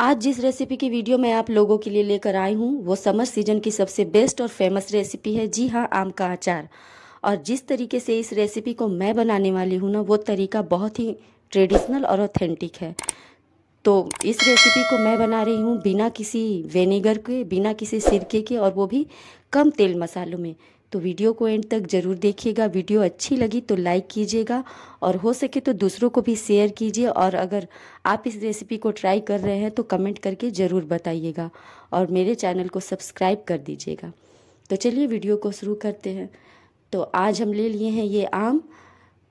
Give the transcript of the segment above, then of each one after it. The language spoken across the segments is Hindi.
आज जिस रेसिपी की वीडियो मैं आप लोगों के लिए लेकर आई हूँ वो समर सीजन की सबसे बेस्ट और फेमस रेसिपी है जी हाँ आम का अचार और जिस तरीके से इस रेसिपी को मैं बनाने वाली हूँ ना वो तरीका बहुत ही ट्रेडिशनल और ऑथेंटिक है तो इस रेसिपी को मैं बना रही हूँ बिना किसी वेनेगर के बिना किसी सिरके के और वो भी कम तेल मसालों में तो वीडियो को एंड तक ज़रूर देखिएगा वीडियो अच्छी लगी तो लाइक कीजिएगा और हो सके तो दूसरों को भी शेयर कीजिए और अगर आप इस रेसिपी को ट्राई कर रहे हैं तो कमेंट करके ज़रूर बताइएगा और मेरे चैनल को सब्सक्राइब कर दीजिएगा तो चलिए वीडियो को शुरू करते हैं तो आज हम ले लिए हैं ये आम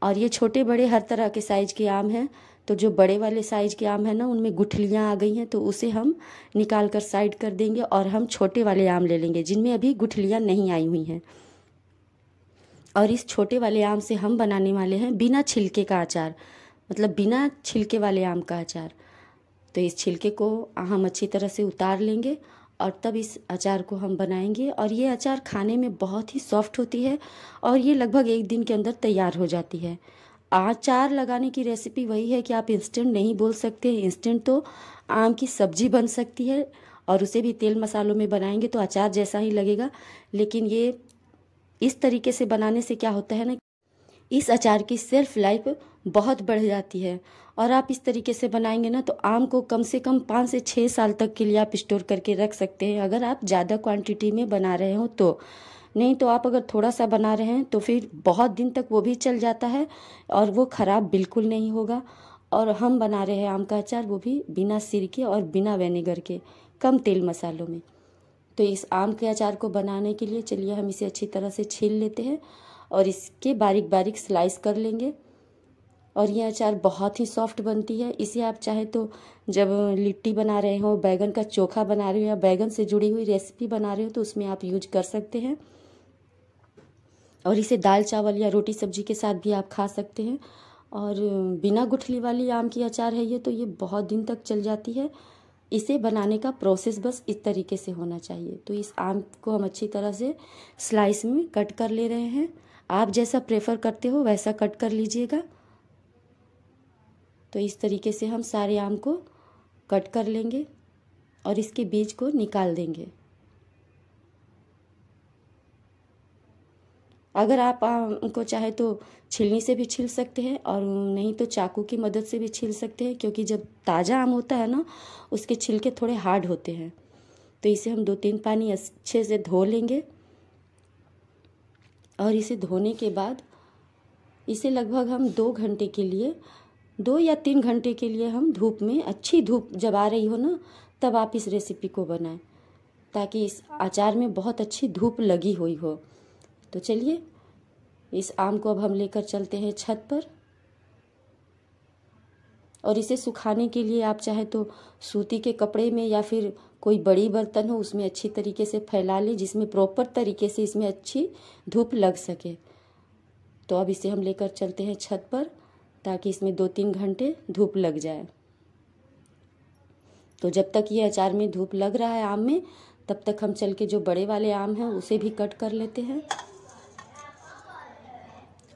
और ये छोटे बड़े हर तरह के साइज़ के आम हैं तो जो बड़े वाले साइज़ के आम हैं ना उनमें गुठलियाँ आ गई हैं तो उसे हम निकाल कर साइड कर देंगे और हम छोटे वाले आम ले लेंगे जिनमें अभी गुठलियाँ नहीं आई हुई हैं और इस छोटे वाले आम से हम बनाने वाले हैं बिना छिलके का अचार मतलब बिना छिलके वाले आम का अचार तो इस छिलके को हम अच्छी तरह से उतार लेंगे और तब इस अचार को हम बनाएंगे और ये अचार खाने में बहुत ही सॉफ्ट होती है और ये लगभग एक दिन के अंदर तैयार हो जाती है अचार लगाने की रेसिपी वही है कि आप इंस्टेंट नहीं बोल सकते इंस्टेंट तो आम की सब्जी बन सकती है और उसे भी तेल मसालों में बनाएंगे तो अचार जैसा ही लगेगा लेकिन ये इस तरीके से बनाने से क्या होता है ना इस अचार की सेल्फ लाइफ बहुत बढ़ जाती है और आप इस तरीके से बनाएंगे ना तो आम को कम से कम पाँच से छः साल तक के लिए आप स्टोर करके रख सकते हैं अगर आप ज़्यादा क्वांटिटी में बना रहे हो तो नहीं तो आप अगर थोड़ा सा बना रहे हैं तो फिर बहुत दिन तक वो भी चल जाता है और वो ख़राब बिल्कुल नहीं होगा और हम बना रहे हैं आम का अचार वो भी बिना सिर के और बिना वेनेगर के कम तेल मसालों में तो इस आम के अचार को बनाने के लिए चलिए हम इसे अच्छी तरह से छील लेते हैं और इसके बारीक बारीक स्लाइस कर लेंगे और यह अचार बहुत ही सॉफ्ट बनती है इसे आप चाहे तो जब लिट्टी बना रहे हो बैगन का चोखा बना रहे हो या बैगन से जुड़ी हुई रेसिपी बना रहे हो तो उसमें आप यूज कर सकते हैं और इसे दाल चावल या रोटी सब्जी के साथ भी आप खा सकते हैं और बिना गुठली वाली आम की अचार है ये तो ये बहुत दिन तक चल जाती है इसे बनाने का प्रोसेस बस इस तरीके से होना चाहिए तो इस आम को हम अच्छी तरह से स्लाइस में कट कर ले रहे हैं आप जैसा प्रेफर करते हो वैसा कट कर लीजिएगा तो इस तरीके से हम सारे आम को कट कर लेंगे और इसके बीज को निकाल देंगे अगर आप उनको चाहे तो छिलनी से भी छिल सकते हैं और नहीं तो चाकू की मदद से भी छिल सकते हैं क्योंकि जब ताज़ा आम होता है ना उसके छिलके थोड़े हार्ड होते हैं तो इसे हम दो तीन पानी अच्छे से धो लेंगे और इसे धोने के बाद इसे लगभग हम दो घंटे के लिए दो या तीन घंटे के लिए हम धूप में अच्छी धूप जब आ रही हो ना तब आप इस रेसिपी को बनाएं ताकि इस अचार में बहुत अच्छी धूप लगी हुई हो तो चलिए इस आम को अब हम लेकर चलते हैं छत पर और इसे सुखाने के लिए आप चाहे तो सूती के कपड़े में या फिर कोई बड़ी बर्तन हो उसमें अच्छी तरीके से फैला लें जिसमें प्रॉपर तरीके से इसमें अच्छी धूप लग सके तो अब इसे हम लेकर चलते हैं छत पर ताकि इसमें दो तीन घंटे धूप लग जाए तो जब तक ये अचार में धूप लग रहा है आम में तब तक हम चल के जो बड़े वाले आम हैं उसे भी कट कर लेते हैं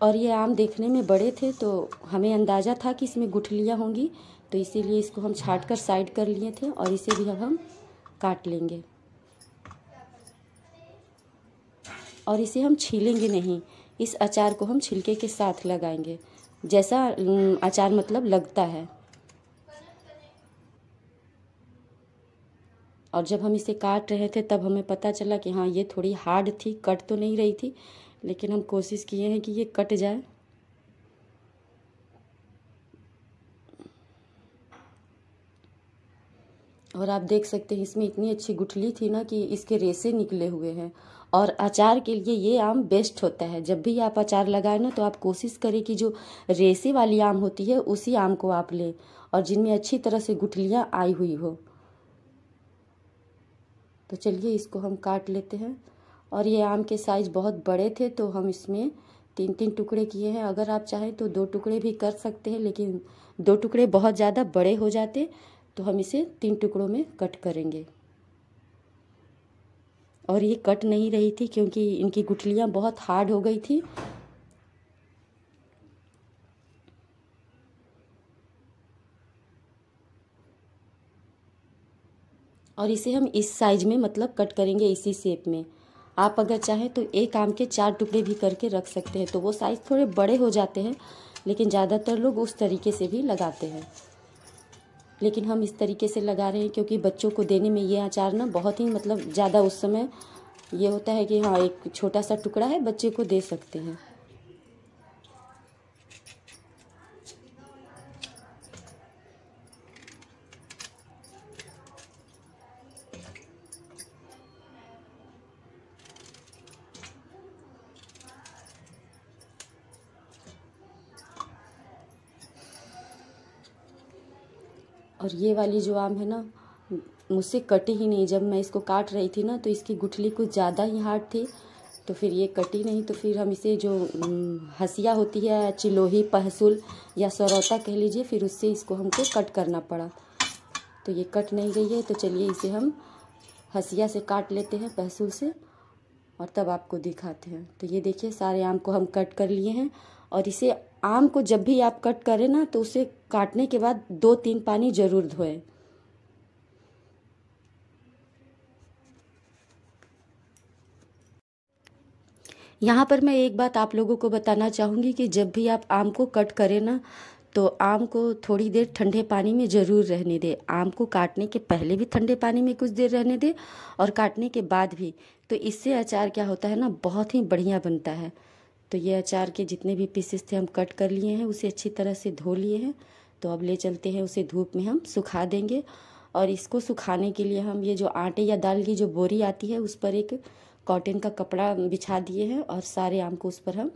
और ये आम देखने में बड़े थे तो हमें अंदाज़ा था कि इसमें गुठलियाँ होंगी तो इसीलिए इसको हम छाट कर साइड कर लिए थे और इसे भी अब हम काट लेंगे और इसे हम छीलेंगे नहीं इस अचार को हम छिलके के साथ लगाएंगे जैसा अचार मतलब लगता है और जब हम इसे काट रहे थे तब हमें पता चला कि हाँ ये थोड़ी हार्ड थी कट तो नहीं रही थी लेकिन हम कोशिश किए हैं कि ये कट जाए और आप देख सकते हैं इसमें इतनी अच्छी गुठली थी ना कि इसके रेसे निकले हुए हैं और अचार के लिए ये आम बेस्ट होता है जब भी आप अचार लगाएं ना तो आप कोशिश करें कि जो रेसे वाली आम होती है उसी आम को आप लें और जिनमें अच्छी तरह से गुठलियाँ आई हुई हो तो चलिए इसको हम काट लेते हैं और ये आम के साइज़ बहुत बड़े थे तो हम इसमें तीन तीन टुकड़े किए हैं अगर आप चाहें तो दो टुकड़े भी कर सकते हैं लेकिन दो टुकड़े बहुत ज़्यादा बड़े हो जाते तो हम इसे तीन टुकड़ों में कट करेंगे और ये कट नहीं रही थी क्योंकि इनकी गुठलियाँ बहुत हार्ड हो गई थी और इसे हम इस साइज में मतलब कट करेंगे इसी शेप में आप अगर चाहें तो एक आम के चार टुकड़े भी करके रख सकते हैं तो वो साइज़ थोड़े बड़े हो जाते हैं लेकिन ज़्यादातर लोग उस तरीके से भी लगाते हैं लेकिन हम इस तरीके से लगा रहे हैं क्योंकि बच्चों को देने में ये अचार ना बहुत ही मतलब ज़्यादा उस समय ये होता है कि हाँ एक छोटा सा टुकड़ा है बच्चे को दे सकते हैं और ये वाली जो आम है ना मुझसे कटी ही नहीं जब मैं इसको काट रही थी ना तो इसकी गुठली कुछ ज़्यादा ही हार्ड थी तो फिर ये कटी नहीं तो फिर हम इसे जो हसिया होती है चिलोही पहसुल या सरौता कह लीजिए फिर उससे इसको हमको कट करना पड़ा तो ये कट नहीं गई है तो चलिए इसे हम हसिया से काट लेते हैं पहसुल से और तब आपको दिखाते हैं तो ये देखिए सारे आम को हम कट कर लिए हैं और इसे आम को जब भी आप कट करें ना तो उसे काटने के बाद दो तीन पानी ज़रूर धोए यहाँ पर मैं एक बात आप लोगों को बताना चाहूँगी कि जब भी आप आम को कट करें ना तो आम को थोड़ी देर ठंडे पानी में ज़रूर रहने दें आम को काटने के पहले भी ठंडे पानी में कुछ देर रहने दें और काटने के बाद भी तो इससे अचार क्या होता है ना बहुत ही बढ़िया बनता है तो ये अचार के जितने भी पीसेस थे हम कट कर लिए हैं उसे अच्छी तरह से धो लिए हैं तो अब ले चलते हैं उसे धूप में हम सुखा देंगे और इसको सुखाने के लिए हम ये जो आटे या दाल की जो बोरी आती है उस पर एक कॉटन का कपड़ा बिछा दिए हैं और सारे आम को उस पर हम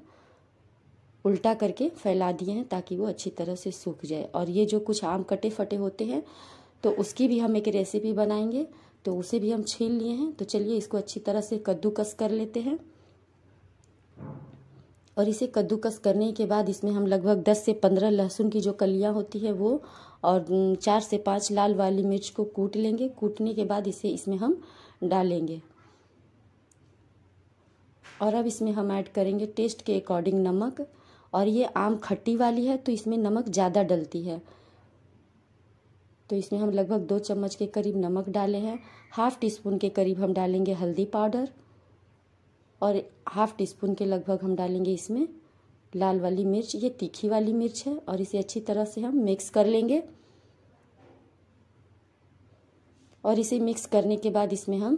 उल्टा करके फैला दिए हैं ताकि वो अच्छी तरह से सूख जाए और ये जो कुछ आम कटे फटे होते हैं तो उसकी भी हम एक रेसिपी बनाएंगे तो उसे भी हम छील लिए हैं तो चलिए इसको अच्छी तरह से कद्दूकस कर लेते हैं और इसे कद्दूकस करने के बाद इसमें हम लगभग 10 से 15 लहसुन की जो कलियां होती है वो और चार से पांच लाल वाली मिर्च को कूट लेंगे कूटने के बाद इसे इसमें हम डालेंगे और अब इसमें हम ऐड करेंगे टेस्ट के अकॉर्डिंग नमक और ये आम खट्टी वाली है तो इसमें नमक ज़्यादा डलती है तो इसमें हम लगभग दो चम्मच के करीब नमक डाले हैं हाफ़ टी स्पून के करीब हम डालेंगे हल्दी पाउडर और हाफ़ टी स्पून के लगभग हम डालेंगे इसमें लाल वाली मिर्च ये तीखी वाली मिर्च है और इसे अच्छी तरह से हम मिक्स कर लेंगे और इसे मिक्स करने के बाद इसमें हम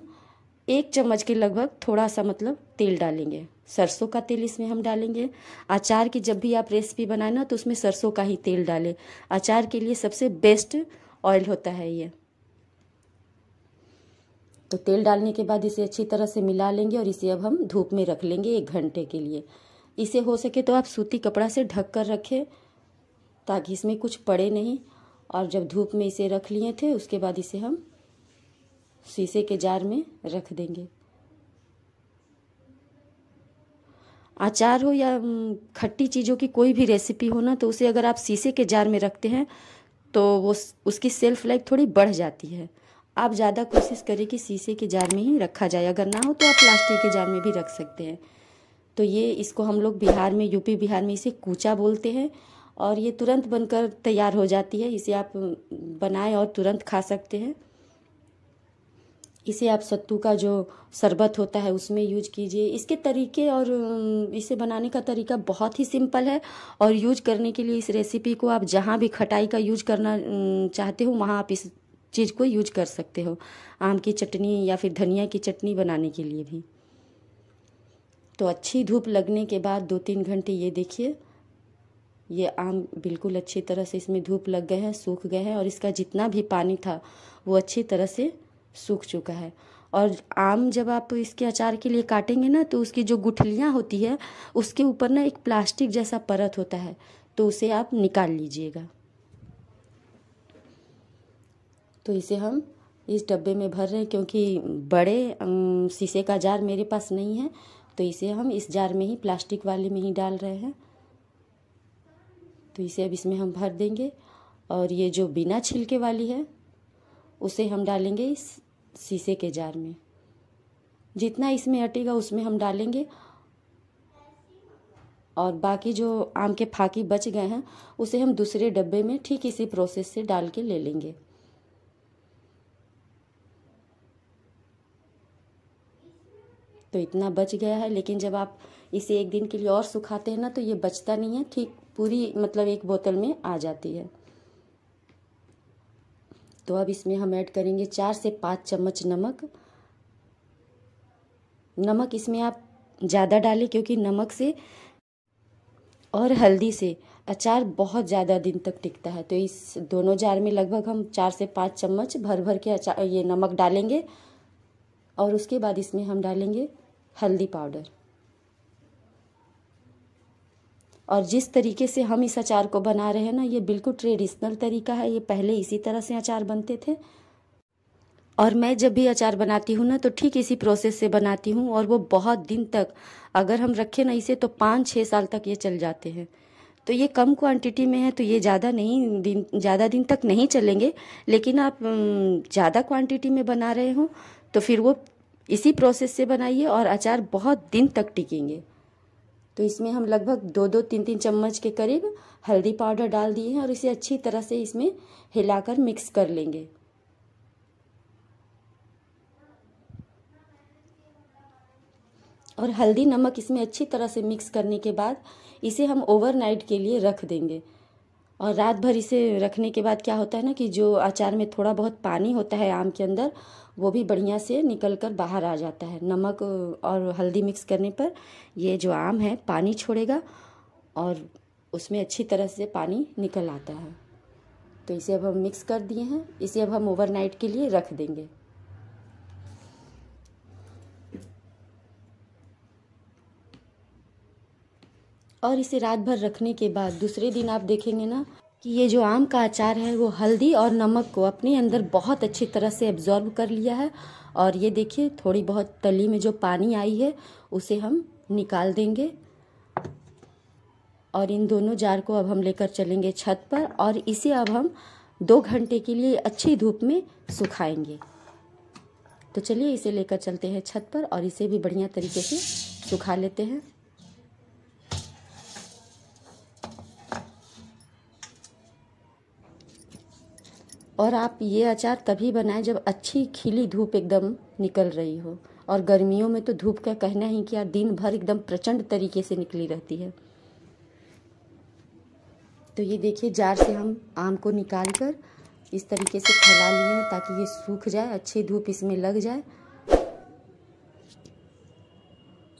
एक चम्मच के लगभग थोड़ा सा मतलब तेल डालेंगे सरसों का तेल इसमें हम डालेंगे अचार की जब भी आप रेसिपी बनाए ना तो उसमें सरसों का ही तेल डालें अचार के लिए सबसे बेस्ट ऑयल होता है ये तो तेल डालने के बाद इसे अच्छी तरह से मिला लेंगे और इसे अब हम धूप में रख लेंगे एक घंटे के लिए इसे हो सके तो आप सूती कपड़ा से ढक कर रखें ताकि इसमें कुछ पड़े नहीं और जब धूप में इसे रख लिए थे उसके बाद इसे हम शीशे के जार में रख देंगे अचार हो या खट्टी चीज़ों की कोई भी रेसिपी हो ना तो उसे अगर आप शीशे के जार में रखते हैं तो वो उसकी सेल्फ लाइफ थोड़ी बढ़ जाती है आप ज़्यादा कोशिश करें कि शीशे के जार में ही रखा जाए अगर ना हो तो आप प्लास्टिक के जार में भी रख सकते हैं तो ये इसको हम लोग बिहार में यूपी बिहार में इसे कूचा बोलते हैं और ये तुरंत बनकर तैयार हो जाती है इसे आप बनाएं और तुरंत खा सकते हैं इसे आप सत्तू का जो शरबत होता है उसमें यूज कीजिए इसके तरीके और इसे बनाने का तरीका बहुत ही सिंपल है और यूज करने के लिए इस रेसिपी को आप जहाँ भी खटाई का यूज करना चाहते हो वहाँ आप इस चीज़ को यूज कर सकते हो आम की चटनी या फिर धनिया की चटनी बनाने के लिए भी तो अच्छी धूप लगने के बाद दो तीन घंटे ये देखिए ये आम बिल्कुल अच्छी तरह से इसमें धूप लग गए हैं सूख गए हैं और इसका जितना भी पानी था वो अच्छी तरह से सूख चुका है और आम जब आप इसके अचार के लिए काटेंगे ना तो उसकी जो गुठलियाँ होती है उसके ऊपर ना एक प्लास्टिक जैसा परत होता है तो उसे आप निकाल लीजिएगा तो इसे हम इस डब्बे में भर रहे हैं क्योंकि बड़े शीशे का जार मेरे पास नहीं है तो इसे हम इस जार में ही प्लास्टिक वाले में ही डाल रहे हैं तो इसे अब इसमें हम भर देंगे और ये जो बिना छिलके वाली है उसे हम डालेंगे इस शीशे के जार में जितना इसमें अटेगा उसमें हम डालेंगे और बाकी जो आम के फाकी बच गए हैं उसे हम दूसरे डब्बे में ठीक इसी प्रोसेस से डाल के ले लेंगे तो इतना बच गया है लेकिन जब आप इसे एक दिन के लिए और सुखाते हैं ना तो ये बचता नहीं है ठीक पूरी मतलब एक बोतल में आ जाती है तो अब इसमें हम ऐड करेंगे चार से पाँच चम्मच नमक नमक इसमें आप ज़्यादा डालें क्योंकि नमक से और हल्दी से अचार बहुत ज़्यादा दिन तक टिकता है तो इस दोनों जार में लगभग हम चार से पाँच चम्मच भर भर के अचार ये नमक डालेंगे और उसके बाद इसमें हम डालेंगे हल्दी पाउडर और जिस तरीके से हम इस अचार को बना रहे हैं ना ये बिल्कुल ट्रेडिशनल तरीका है ये पहले इसी तरह से अचार बनते थे और मैं जब भी अचार बनाती हूँ ना तो ठीक इसी प्रोसेस से बनाती हूँ और वो बहुत दिन तक अगर हम रखें ना इसे तो पाँच छः साल तक ये चल जाते हैं तो ये कम क्वांटिटी में है तो ये ज़्यादा नहीं दिन ज़्यादा दिन तक नहीं चलेंगे लेकिन आप ज़्यादा क्वांटिटी में बना रहे हो तो फिर वो इसी प्रोसेस से बनाइए और अचार बहुत दिन तक टिकेंगे तो इसमें हम लगभग दो दो तीन तीन चम्मच के करीब हल्दी पाउडर डाल दिए हैं और इसे अच्छी तरह से इसमें हिलाकर मिक्स कर लेंगे और हल्दी नमक इसमें अच्छी तरह से मिक्स करने के बाद इसे हम ओवरनाइट के लिए रख देंगे और रात भर इसे रखने के बाद क्या होता है ना कि जो अचार में थोड़ा बहुत पानी होता है आम के अंदर वो भी बढ़िया से निकल कर बाहर आ जाता है नमक और हल्दी मिक्स करने पर ये जो आम है पानी छोड़ेगा और उसमें अच्छी तरह से पानी निकल आता है तो इसे अब हम मिक्स कर दिए हैं इसे अब हम ओवरनाइट के लिए रख देंगे और इसे रात भर रखने के बाद दूसरे दिन आप देखेंगे ना कि ये जो आम का अचार है वो हल्दी और नमक को अपने अंदर बहुत अच्छी तरह से एब्जॉर्ब कर लिया है और ये देखिए थोड़ी बहुत तली में जो पानी आई है उसे हम निकाल देंगे और इन दोनों जार को अब हम लेकर चलेंगे छत पर और इसे अब हम दो घंटे के लिए अच्छी धूप में सुखाएंगे तो चलिए इसे लेकर चलते हैं छत पर और इसे भी बढ़िया तरीके से सुखा लेते हैं और आप ये अचार तभी बनाएं जब अच्छी खिली धूप एकदम निकल रही हो और गर्मियों में तो धूप का कहना ही क्या दिन भर एकदम प्रचंड तरीके से निकली रहती है तो ये देखिए जार से हम आम को निकाल कर इस तरीके से फैला लिए ताकि ये सूख जाए अच्छी धूप इसमें लग जाए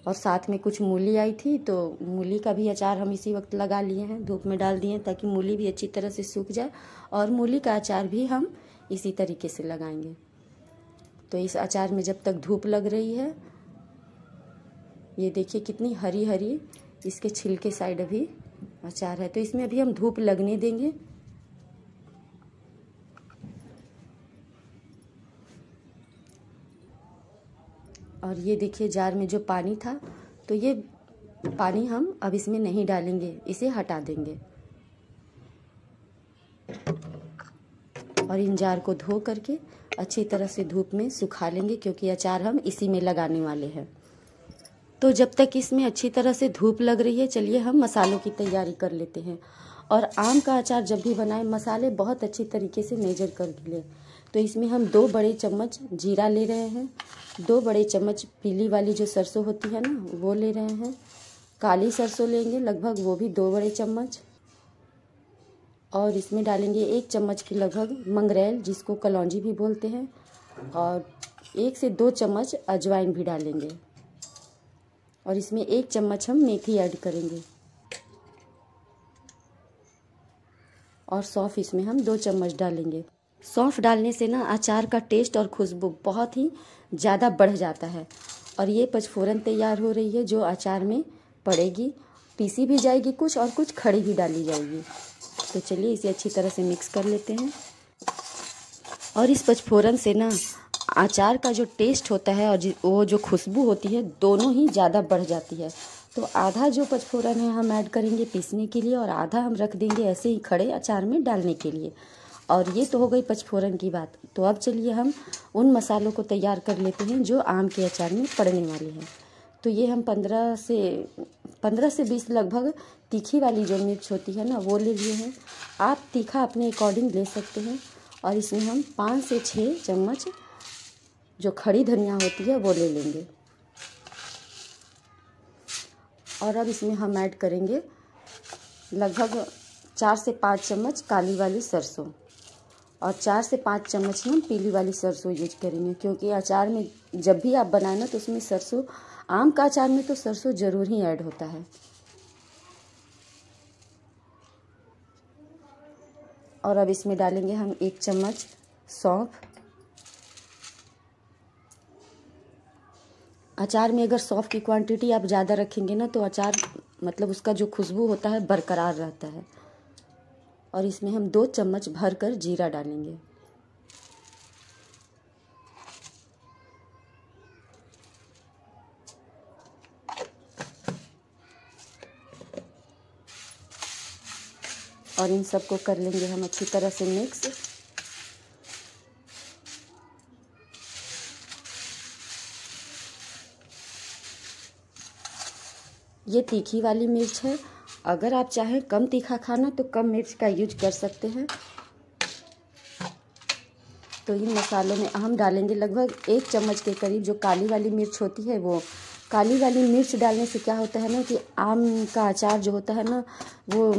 और साथ में कुछ मूली आई थी तो मूली का भी अचार हम इसी वक्त लगा लिए हैं धूप में डाल दिए हैं ताकि मूली भी अच्छी तरह से सूख जाए और मूली का अचार भी हम इसी तरीके से लगाएंगे तो इस अचार में जब तक धूप लग रही है ये देखिए कितनी हरी हरी इसके छिलके साइड अभी अचार है तो इसमें अभी हम धूप लगने देंगे और ये देखिए जार में जो पानी था तो ये पानी हम अब इसमें नहीं डालेंगे इसे हटा देंगे और इन जार को धो करके अच्छी तरह से धूप में सुखा लेंगे क्योंकि अचार हम इसी में लगाने वाले हैं तो जब तक इसमें अच्छी तरह से धूप लग रही है चलिए हम मसालों की तैयारी कर लेते हैं और आम का अचार जब भी बनाएं मसाले बहुत अच्छी तरीके से मेजर कर लें तो इसमें हम दो बड़े चम्मच जीरा ले रहे हैं दो बड़े चम्मच पीली वाली जो सरसों होती है ना वो ले रहे हैं काली सरसों लेंगे लगभग वो भी दो बड़े चम्मच और इसमें डालेंगे एक चम्मच की लगभग मंगरेल जिसको कलौजी भी बोलते हैं और एक से दो चम्मच अजवाइन भी डालेंगे और इसमें एक चम्मच हम मेथी ऐड करेंगे और सौफ इसमें हम दो चम्मच डालेंगे सौफ डालने से ना अचार का टेस्ट और खुशबू बहुत ही ज़्यादा बढ़ जाता है और ये पचफोरन तैयार हो रही है जो अचार में पड़ेगी पीसी भी जाएगी कुछ और कुछ खड़ी भी डाली जाएगी तो चलिए इसे अच्छी तरह से मिक्स कर लेते हैं और इस पचफोरन से ना अचार का जो टेस्ट होता है और वो जो खुशबू होती है दोनों ही ज़्यादा बढ़ जाती है तो आधा जो पचफोरन है हम ऐड करेंगे पीसने के लिए और आधा हम रख देंगे ऐसे ही खड़े अचार में डालने के लिए और ये तो हो गई पचफोरन की बात तो अब चलिए हम उन मसालों को तैयार कर लेते हैं जो आम के अचार में पड़ने वाले हैं तो ये हम पंद्रह से पंद्रह से बीस लगभग तीखी वाली जो मिर्च होती है ना वो ले लिए हैं आप तीखा अपने अकॉर्डिंग ले सकते हैं और इसमें हम पाँच से छः चम्मच जो खड़ी धनिया होती है वो ले लेंगे और अब इसमें हम ऐड करेंगे लगभग चार से पाँच चम्मच काली वाली सरसों और चार से पाँच चम्मच ही हम पीली वाली सरसों यूज करेंगे क्योंकि अचार में जब भी आप बनाए ना तो उसमें सरसों आम का अचार में तो सरसों ज़रूर ही ऐड होता है और अब इसमें डालेंगे हम एक चम्मच सौंफ अचार में अगर सौंफ की क्वांटिटी आप ज़्यादा रखेंगे ना तो अचार मतलब उसका जो खुशबू होता है बरकरार रहता है और इसमें हम दो चम्मच भर कर जीरा डालेंगे और इन सबको कर लेंगे हम अच्छी तरह से मिक्स ये तीखी वाली मिर्च है अगर आप चाहें कम तीखा खाना तो कम मिर्च का यूज कर सकते हैं तो इन मसालों में हम डालेंगे लगभग एक चम्मच के करीब जो काली वाली मिर्च होती है वो काली वाली मिर्च डालने से क्या होता है ना कि आम का अचार जो होता है ना वो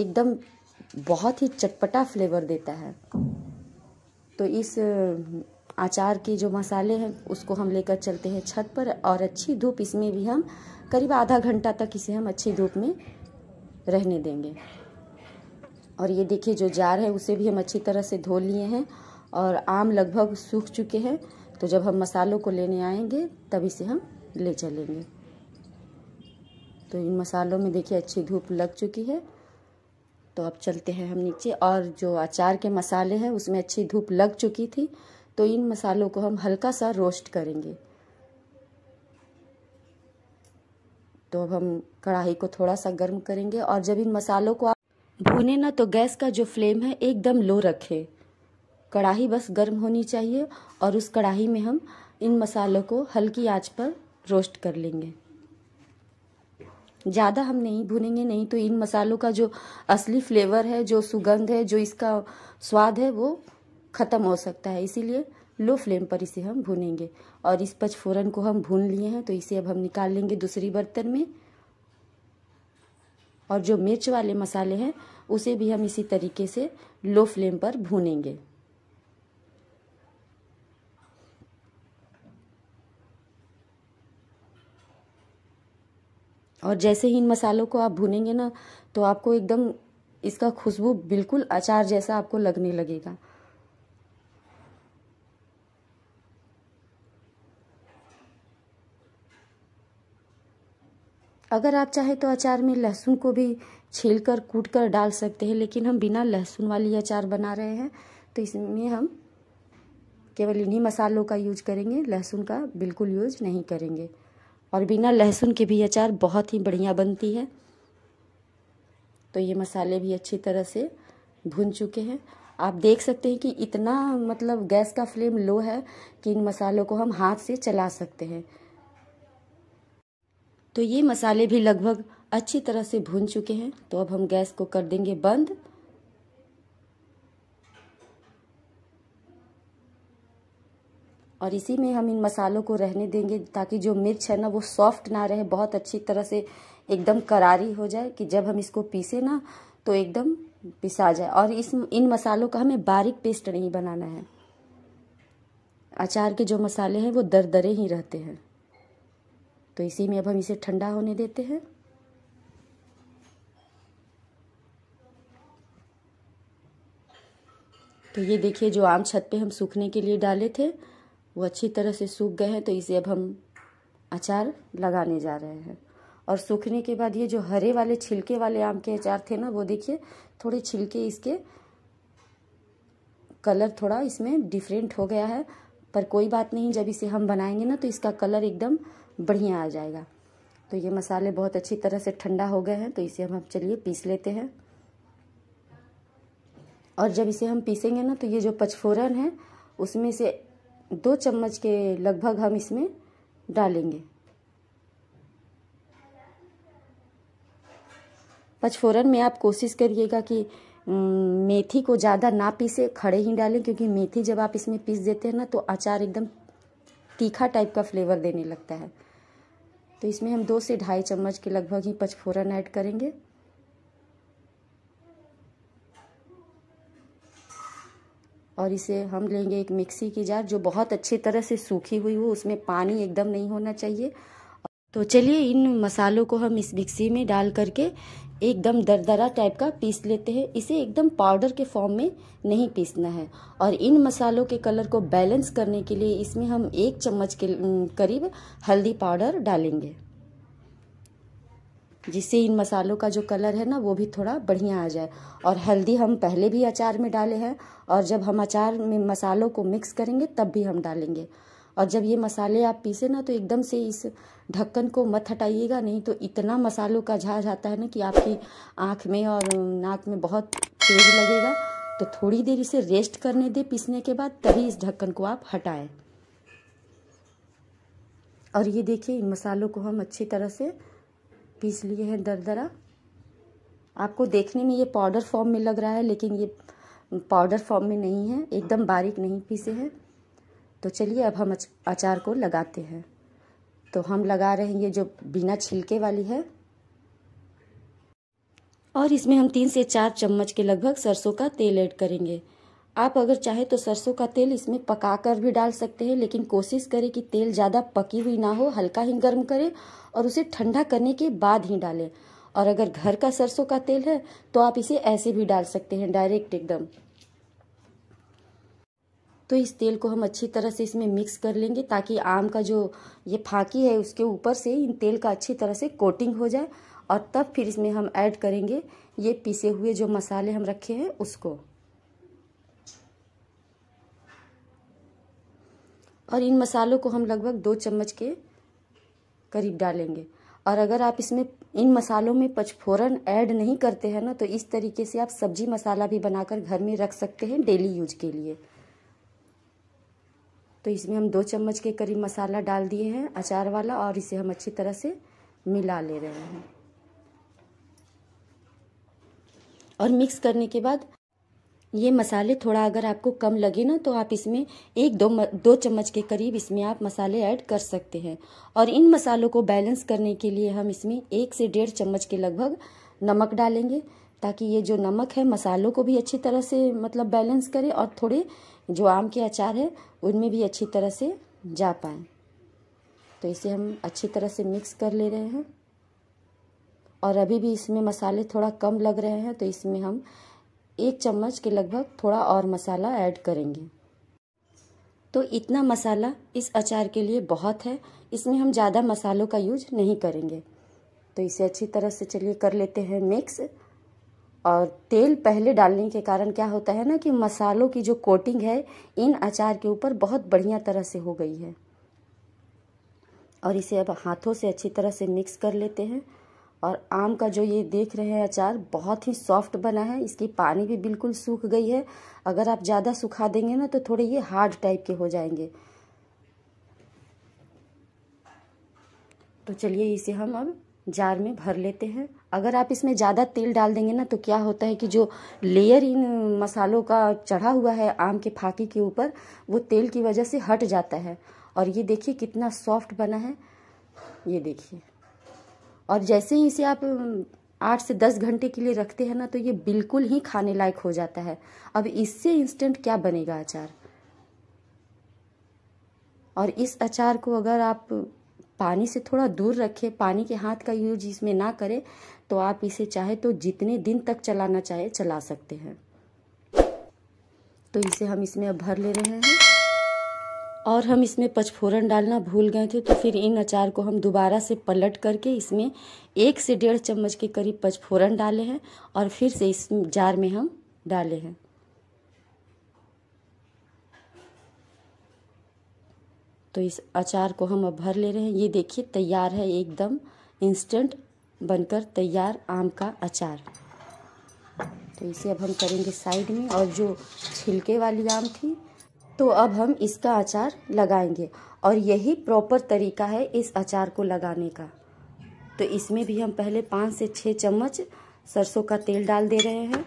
एकदम बहुत ही चटपटा फ्लेवर देता है तो इस अचार के जो मसाले हैं उसको हम लेकर चलते हैं छत पर और अच्छी धूप इसमें भी हम करीब आधा घंटा तक इसे हम अच्छी धूप में रहने देंगे और ये देखिए जो जार है उसे भी हम अच्छी तरह से धो लिए हैं और आम लगभग सूख चुके हैं तो जब हम मसालों को लेने आएंगे तब इसे हम ले चलेंगे तो इन मसालों में देखिए अच्छी धूप लग चुकी है तो अब चलते हैं हम नीचे और जो अचार के मसाले हैं उसमें अच्छी धूप लग चुकी थी तो इन मसालों को हम हल्का सा रोस्ट करेंगे तो अब हम कढ़ाई को थोड़ा सा गर्म करेंगे और जब इन मसालों को आप भूने ना तो गैस का जो फ्लेम है एकदम लो रखें कढ़ाई बस गर्म होनी चाहिए और उस कढ़ाई में हम इन मसालों को हल्की आंच पर रोस्ट कर लेंगे ज़्यादा हम नहीं भुनेंगे नहीं तो इन मसालों का जो असली फ्लेवर है जो सुगंध है जो इसका स्वाद है वो ख़त्म हो सकता है इसीलिए लो फ्लेम पर इसे हम भूनेंगे और इस पचफोरन को हम भून लिए हैं तो इसे अब हम निकाल लेंगे दूसरी बर्तन में और जो मिर्च वाले मसाले हैं उसे भी हम इसी तरीके से लो फ्लेम पर भूनेंगे और जैसे ही इन मसालों को आप भूनेंगे ना तो आपको एकदम इसका खुशबू बिल्कुल अचार जैसा आपको लगने लगेगा अगर आप चाहें तो अचार में लहसुन को भी छील कर कूट कर डाल सकते हैं लेकिन हम बिना लहसुन वाली अचार बना रहे हैं तो इसमें हम केवल इन्हीं मसालों का यूज करेंगे लहसुन का बिल्कुल यूज नहीं करेंगे और बिना लहसुन के भी अचार बहुत ही बढ़िया बनती है तो ये मसाले भी अच्छी तरह से भुन चुके हैं आप देख सकते हैं कि इतना मतलब गैस का फ्लेम लो है कि इन मसालों को हम हाथ से चला सकते हैं तो ये मसाले भी लगभग अच्छी तरह से भून चुके हैं तो अब हम गैस को कर देंगे बंद और इसी में हम इन मसालों को रहने देंगे ताकि जो मिर्च है ना वो सॉफ्ट ना रहे बहुत अच्छी तरह से एकदम करारी हो जाए कि जब हम इसको पीसे ना तो एकदम पिसा जाए और इस इन मसालों का हमें बारीक पेस्ट नहीं बनाना है अचार के जो मसाले हैं वो दरदरे ही रहते हैं तो इसी में अब हम इसे ठंडा होने देते हैं तो ये देखिए जो आम छत पे हम सूखने के लिए डाले थे वो अच्छी तरह से सूख गए हैं तो इसे अब हम अचार लगाने जा रहे हैं और सूखने के बाद ये जो हरे वाले छिलके वाले आम के अचार थे ना वो देखिए थोड़े छिलके इसके कलर थोड़ा इसमें डिफरेंट हो गया है पर कोई बात नहीं जब इसे हम बनाएंगे ना तो इसका कलर एकदम बढ़िया आ जाएगा तो ये मसाले बहुत अच्छी तरह से ठंडा हो गए हैं तो इसे हम अब चलिए पीस लेते हैं और जब इसे हम पीसेंगे ना तो ये जो पचफोरन है उसमें से दो चम्मच के लगभग हम इसमें डालेंगे पचफोरन में आप कोशिश करिएगा कि मेथी को ज़्यादा ना पीसे खड़े ही डालें क्योंकि मेथी जब आप इसमें पीस देते हैं ना तो अचार एकदम तीखा टाइप का फ्लेवर देने लगता है तो इसमें हम दो से ढाई चम्मच के लगभग ही पचफोरन ऐड करेंगे और इसे हम लेंगे एक मिक्सी की जार जो बहुत अच्छी तरह से सूखी हुई हो उसमें पानी एकदम नहीं होना चाहिए तो चलिए इन मसालों को हम इस मिक्सी में डाल करके एकदम दरदरा टाइप का पीस लेते हैं इसे एकदम पाउडर के फॉर्म में नहीं पीसना है और इन मसालों के कलर को बैलेंस करने के लिए इसमें हम एक चम्मच के करीब हल्दी पाउडर डालेंगे जिससे इन मसालों का जो कलर है ना वो भी थोड़ा बढ़िया आ जाए और हल्दी हम पहले भी अचार में डाले हैं और जब हम अचार में मसालों को मिक्स करेंगे तब भी हम डालेंगे और जब ये मसाले आप पीसे ना तो एकदम से इस ढक्कन को मत हटाइएगा नहीं तो इतना मसालों का झा आता है ना कि आपकी आँख में और नाक में बहुत तेज लगेगा तो थोड़ी देर इसे रेस्ट करने दें पीसने के बाद तभी इस ढक्कन को आप हटाएं और ये देखिए इन मसालों को हम अच्छी तरह से पीस लिए हैं दरदरा आपको देखने में ये पाउडर फॉर्म में लग रहा है लेकिन ये पाउडर फॉर्म में नहीं है एकदम बारीक नहीं पीसे हैं तो चलिए अब हम अचार को लगाते हैं तो हम लगा रहे हैं ये जो बिना छिलके वाली है और इसमें हम तीन से चार चम्मच के लगभग सरसों का तेल ऐड करेंगे आप अगर चाहे तो सरसों का तेल इसमें पका कर भी डाल सकते हैं लेकिन कोशिश करें कि तेल ज़्यादा पकी हुई ना हो हल्का ही गर्म करें और उसे ठंडा करने के बाद ही डालें और अगर घर का सरसों का तेल है तो आप इसे ऐसे भी डाल सकते हैं डायरेक्ट एकदम तो इस तेल को हम अच्छी तरह से इसमें मिक्स कर लेंगे ताकि आम का जो ये फाकी है उसके ऊपर से इन तेल का अच्छी तरह से कोटिंग हो जाए और तब फिर इसमें हम ऐड करेंगे ये पीसे हुए जो मसाले हम रखे हैं उसको और इन मसालों को हम लगभग दो चम्मच के करीब डालेंगे और अगर आप इसमें इन मसालों में पचफोरन ऐड नहीं करते हैं ना तो इस तरीके से आप सब्जी मसाला भी बनाकर घर में रख सकते हैं डेली यूज के लिए तो इसमें हम दो चम्मच के करीब मसाला डाल दिए हैं अचार वाला और इसे हम अच्छी तरह से मिला ले रहे हैं और मिक्स करने के बाद ये मसाले थोड़ा अगर आपको कम लगे ना तो आप इसमें एक दो दो चम्मच के करीब इसमें आप मसाले ऐड कर सकते हैं और इन मसालों को बैलेंस करने के लिए हम इसमें एक से डेढ़ चम्मच के लगभग नमक डालेंगे ताकि ये जो नमक है मसालों को भी अच्छी तरह से मतलब बैलेंस करे और थोड़े जो आम के अचार है उनमें भी अच्छी तरह से जा पाए तो इसे हम अच्छी तरह से मिक्स कर ले रहे हैं और अभी भी इसमें मसाले थोड़ा कम लग रहे हैं तो इसमें हम एक चम्मच के लगभग थोड़ा और मसाला ऐड करेंगे तो इतना मसाला इस अचार के लिए बहुत है इसमें हम ज़्यादा मसालों का यूज नहीं करेंगे तो इसे अच्छी तरह से चलिए कर लेते हैं मिक्स और तेल पहले डालने के कारण क्या होता है ना कि मसालों की जो कोटिंग है इन अचार के ऊपर बहुत बढ़िया तरह से हो गई है और इसे अब हाथों से अच्छी तरह से मिक्स कर लेते हैं और आम का जो ये देख रहे हैं अचार बहुत ही सॉफ्ट बना है इसकी पानी भी बिल्कुल सूख गई है अगर आप ज़्यादा सुखा देंगे ना तो थोड़े ये हार्ड टाइप के हो जाएंगे तो चलिए इसे हम अब जार में भर लेते हैं अगर आप इसमें ज़्यादा तेल डाल देंगे ना तो क्या होता है कि जो लेयर इन मसालों का चढ़ा हुआ है आम के फाके के ऊपर वो तेल की वजह से हट जाता है और ये देखिए कितना सॉफ्ट बना है ये देखिए और जैसे ही इसे आप आठ से दस घंटे के लिए रखते हैं ना तो ये बिल्कुल ही खाने लायक हो जाता है अब इससे इंस्टेंट क्या बनेगा अचार और इस अचार को अगर आप पानी से थोड़ा दूर रखें पानी के हाथ का यूज इसमें ना करें तो आप इसे चाहे तो जितने दिन तक चलाना चाहे चला सकते हैं तो इसे हम इसमें अब भर ले रहे हैं और हम इसमें पचफोरन डालना भूल गए थे तो फिर इन अचार को हम दोबारा से पलट करके इसमें एक से डेढ़ चम्मच के करीब पचफोरन डाले हैं और फिर से इस जार में हम डाले हैं तो इस अचार को हम अब भर ले रहे हैं ये देखिए तैयार है एकदम इंस्टेंट बनकर तैयार आम का अचार तो इसे अब हम करेंगे साइड में और जो छिलके वाली आम थी तो अब हम इसका अचार लगाएंगे और यही प्रॉपर तरीका है इस अचार को लगाने का तो इसमें भी हम पहले पाँच से छः चम्मच सरसों का तेल डाल दे रहे हैं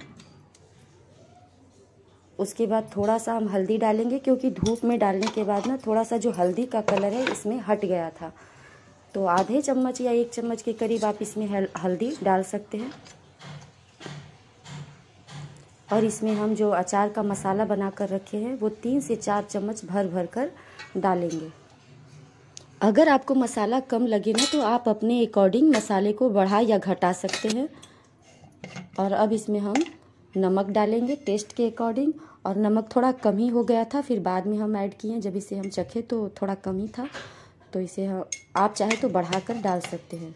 उसके बाद थोड़ा सा हम हल्दी डालेंगे क्योंकि धूप में डालने के बाद ना थोड़ा सा जो हल्दी का कलर है इसमें हट गया था तो आधे चम्मच या एक चम्मच के करीब आप इसमें हल्दी डाल सकते हैं और इसमें हम जो अचार का मसाला बना कर रखे हैं वो तीन से चार चम्मच भर भर कर डालेंगे अगर आपको मसाला कम लगे ना तो आप अपने अकॉर्डिंग मसाले को बढ़ा या घटा सकते हैं और अब इसमें हम नमक डालेंगे टेस्ट के अकॉर्डिंग और नमक थोड़ा कम ही हो गया था फिर बाद में हम ऐड किए जब इसे हम चखे तो थोड़ा कम ही था तो इसे हम आप चाहे तो बढ़ा कर डाल सकते हैं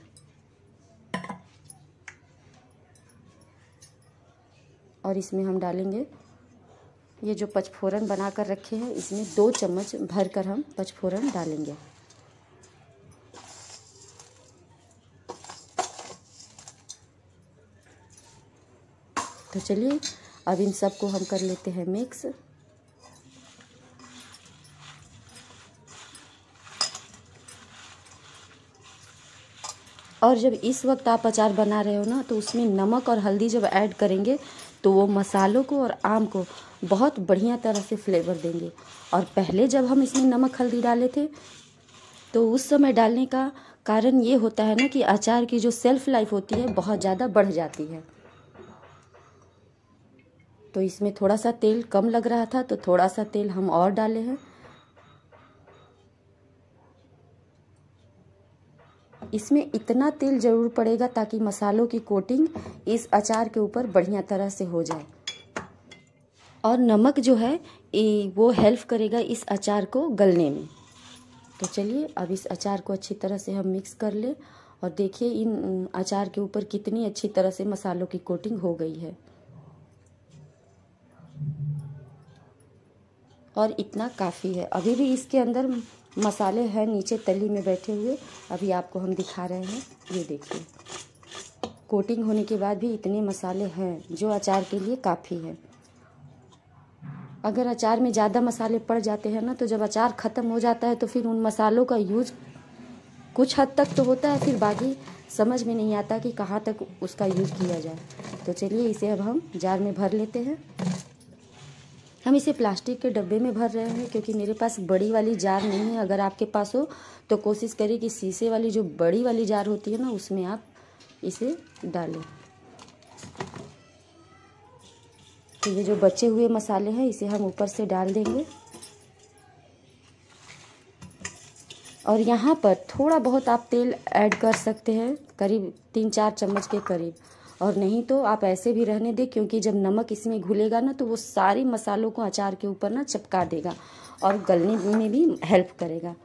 और इसमें हम डालेंगे ये जो पचफोरन बना कर रखे हैं इसमें दो चम्मच भर कर हम पचफोरन डालेंगे तो चलिए अब इन सबको हम कर लेते हैं मिक्स और जब इस वक्त आप अचार बना रहे हो ना तो उसमें नमक और हल्दी जब ऐड करेंगे तो वो मसालों को और आम को बहुत बढ़िया तरह से फ्लेवर देंगे और पहले जब हम इसमें नमक हल्दी डाले थे तो उस समय डालने का कारण ये होता है ना कि अचार की जो सेल्फ लाइफ होती है बहुत ज़्यादा बढ़ जाती है तो इसमें थोड़ा सा तेल कम लग रहा था तो थोड़ा सा तेल हम और डाले हैं इसमें इतना तेल ज़रूर पड़ेगा ताकि मसालों की कोटिंग इस अचार के ऊपर बढ़िया तरह से हो जाए और नमक जो है वो हेल्प करेगा इस अचार को गलने में तो चलिए अब इस अचार को अच्छी तरह से हम मिक्स कर लें और देखिए इन अचार के ऊपर कितनी अच्छी तरह से मसालों की कोटिंग हो गई है और इतना काफ़ी है अभी भी इसके अंदर मसाले हैं नीचे तली में बैठे हुए अभी आपको हम दिखा रहे हैं ये देखिए कोटिंग होने के बाद भी इतने मसाले हैं जो अचार के लिए काफ़ी है अगर अचार में ज़्यादा मसाले पड़ जाते हैं ना तो जब अचार ख़त्म हो जाता है तो फिर उन मसालों का यूज कुछ हद तक तो होता है फिर बाकी समझ में नहीं आता कि कहाँ तक उसका यूज़ किया जाए तो चलिए इसे अब हम जार में भर लेते हैं हम इसे प्लास्टिक के डब्बे में भर रहे हैं क्योंकि मेरे पास बड़ी वाली जार नहीं है अगर आपके पास हो तो कोशिश करिए कि शीशे वाली जो बड़ी वाली जार होती है ना उसमें आप इसे डालें तो ये जो बचे हुए मसाले हैं इसे हम ऊपर से डाल देंगे और यहाँ पर थोड़ा बहुत आप तेल ऐड कर सकते हैं करीब तीन चार चम्मच के करीब और नहीं तो आप ऐसे भी रहने दें क्योंकि जब नमक इसमें घुलेगा ना तो वो सारे मसालों को अचार के ऊपर ना चिपका देगा और गलने में भी हेल्प करेगा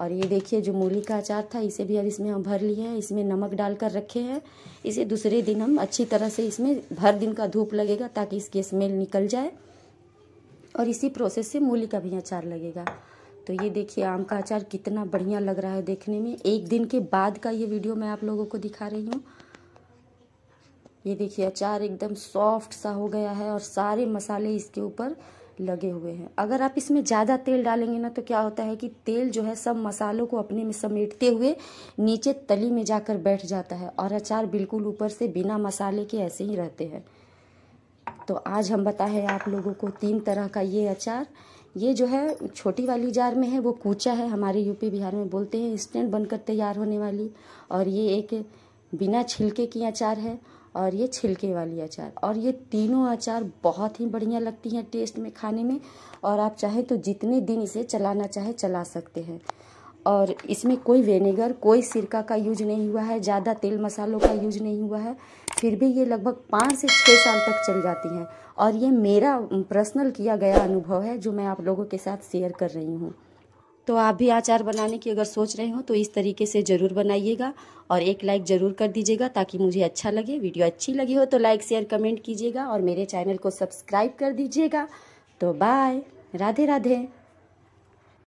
और ये देखिए जो मूली का अचार था इसे भी अब इसमें हम भर लिए हैं इसमें नमक डालकर रखे हैं इसे दूसरे दिन हम अच्छी तरह से इसमें भर दिन का धूप लगेगा ताकि इसकी स्मेल निकल जाए और इसी प्रोसेस से मूली का भी अचार लगेगा तो ये देखिए आम का अचार कितना बढ़िया लग रहा है देखने में एक दिन के बाद का ये वीडियो मैं आप लोगों को दिखा रही हूँ ये देखिए अचार एकदम सॉफ्ट सा हो गया है और सारे मसाले इसके ऊपर लगे हुए हैं अगर आप इसमें ज़्यादा तेल डालेंगे ना तो क्या होता है कि तेल जो है सब मसालों को अपने में समेटते हुए नीचे तली में जाकर बैठ जाता है और अचार बिल्कुल ऊपर से बिना मसाले के ऐसे ही रहते हैं तो आज हम बताए आप लोगों को तीन तरह का ये अचार ये जो है छोटी वाली जार में है वो कूचा है हमारे यूपी बिहार में बोलते हैं इंस्टेंट बनकर तैयार होने वाली और ये एक बिना छिलके की अचार है और ये छिलके वाली अचार और ये तीनों अचार बहुत ही बढ़िया लगती हैं टेस्ट में खाने में और आप चाहें तो जितने दिन इसे चलाना चाहे चला सकते हैं और इसमें कोई विनेगर कोई सिरका का यूज नहीं हुआ है ज़्यादा तेल मसालों का यूज नहीं हुआ है फिर भी ये लगभग पाँच से छः साल तक चल जाती हैं और ये मेरा पर्सनल किया गया अनुभव है जो मैं आप लोगों के साथ शेयर कर रही हूँ तो आप भी अचार बनाने की अगर सोच रहे हो तो इस तरीके से ज़रूर बनाइएगा और एक लाइक ज़रूर कर दीजिएगा ताकि मुझे अच्छा लगे वीडियो अच्छी लगी हो तो लाइक शेयर कमेंट कीजिएगा और मेरे चैनल को सब्सक्राइब कर दीजिएगा तो बाय राधे राधे